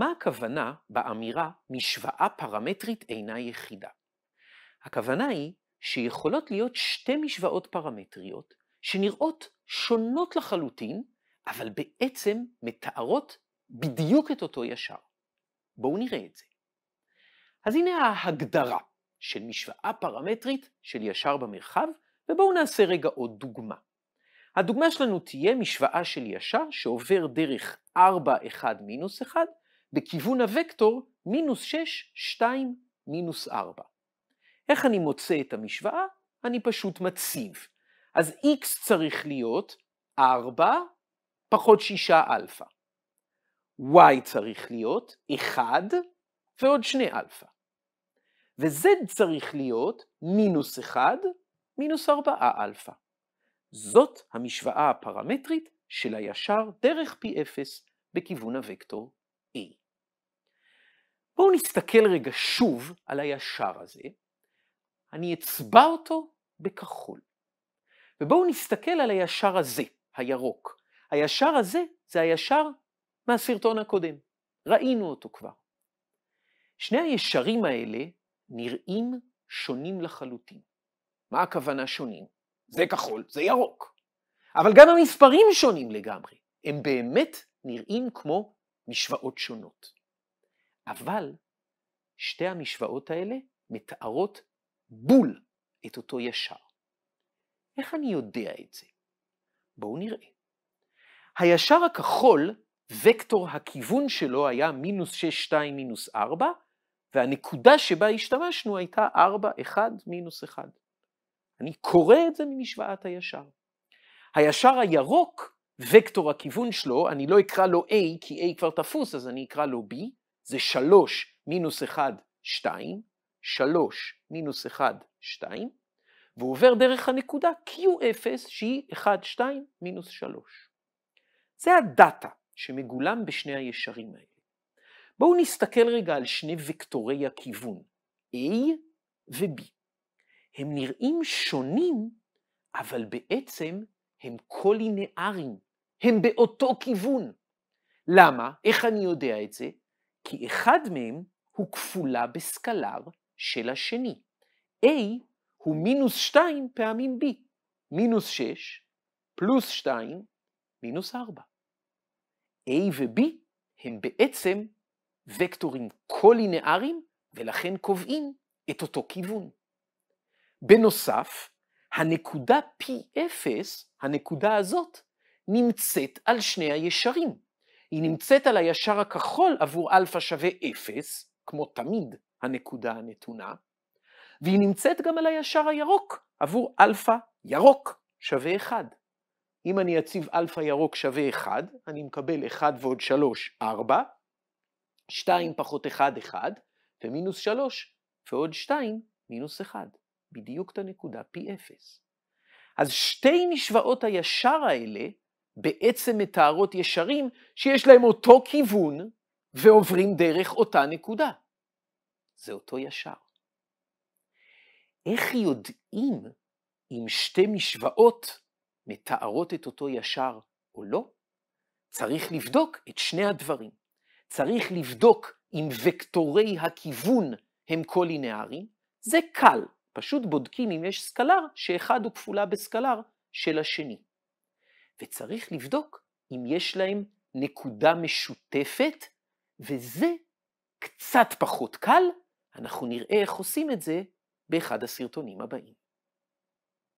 מה הכוונה באמירה משוואה פרמטרית אינה יחידה? הכוונה היא שיכולות להיות שתי משוואות פרמטריות שנראות שונות לחלוטין, אבל בעצם מתארות בדיוק את אותו ישר. בואו נראה את זה. אז הנה ההגדרה של משוואה פרמטרית של ישר במרחב, ובואו נעשה רגע עוד דוגמה. הדוגמה שלנו תהיה משוואה של ישר שעובר דרך 4, 1, מינוס 1 בכיוון הוקטור מינוס 6, 2, מינוס 4. איך אני מוצא את המשוואה? אני פשוט מציב. אז x צריך להיות 4 פחות 6 אלפא. y צריך להיות 1 ועוד 2 אלפא. ו-z צריך להיות מינוס 1 מינוס 4 אלפא. זאת המשוואה הפרמטרית של הישר דרך פי 0 בכיוון הוקטור A. נסתכל רגע שוב על הישר הזה, אני אצבע אותו בכחול. ובואו נסתכל על הישר הזה, הירוק. הישר הזה זה הישר מהסרטון הקודם, ראינו אותו כבר. שני הישרים האלה נראים שונים לחלוטין. מה הכוונה שונים? זה כחול, זה ירוק. אבל גם המספרים שונים לגמרי, הם באמת נראים כמו משוואות שונות. אבל שתי המשוואות האלה מתארות בול את אותו ישר. איך אני יודע את זה? בואו נראה. הישר הכחול, וקטור הכיוון שלו היה מינוס 6, 2, מינוס 4, והנקודה שבה השתמשנו הייתה 4, 1, מינוס 1. אני קורא את זה ממשוואת הישר. הישר הירוק, וקטור הכיוון שלו, אני לא אקרא לו A כי A כבר תפוס, אז אני אקרא לו B, זה 3 מינוס 1, 2, 3 מינוס 1, 2, והוא עובר דרך הנקודה Q0 שהיא 1, 2 מינוס 3. זה הדאטה שמגולם בשני הישרים האלה. בואו נסתכל רגע על שני וקטורי הכיוון, A ו-B. הם נראים שונים, אבל בעצם הם קולינאריים, הם באותו כיוון. למה? איך אני יודע את זה? כי אחד מהם הוא כפולה בסקלר של השני. A הוא מינוס 2 פעמים B, מינוס 6 פלוס 2 מינוס 4. A ו-B הם בעצם וקטורים קולינאריים ולכן קובעים את אותו כיוון. בנוסף, הנקודה P0, הנקודה הזאת, נמצאת על שני הישרים. היא נמצאת על הישר הכחול עבור אלפא שווה אפס, כמו תמיד הנקודה הנתונה, והיא נמצאת גם על הישר הירוק עבור אלפא ירוק שווה 1. אם אני אציב אלפא ירוק שווה 1, אני מקבל 1 ועוד 3, 4, 2 פחות 1, 1, ומינוס 3 ועוד 2, מינוס 1. בדיוק את הנקודה, פי 0. אז שתי משוואות הישר האלה בעצם מתארות ישרים שיש להם אותו כיוון ועוברים דרך אותה נקודה. זה אותו ישר. איך יודעים אם שתי משוואות מתארות את אותו ישר או לא? צריך אוקיי. לבדוק את שני הדברים. צריך לבדוק אם וקטורי הכיוון הם קולינאריים, זה קל, פשוט בודקים אם יש סקלר שאחד הוא כפולה בסקלר של השני. וצריך לבדוק אם יש להם נקודה משותפת, וזה קצת פחות קל, אנחנו נראה איך עושים את זה באחד הסרטונים הבאים.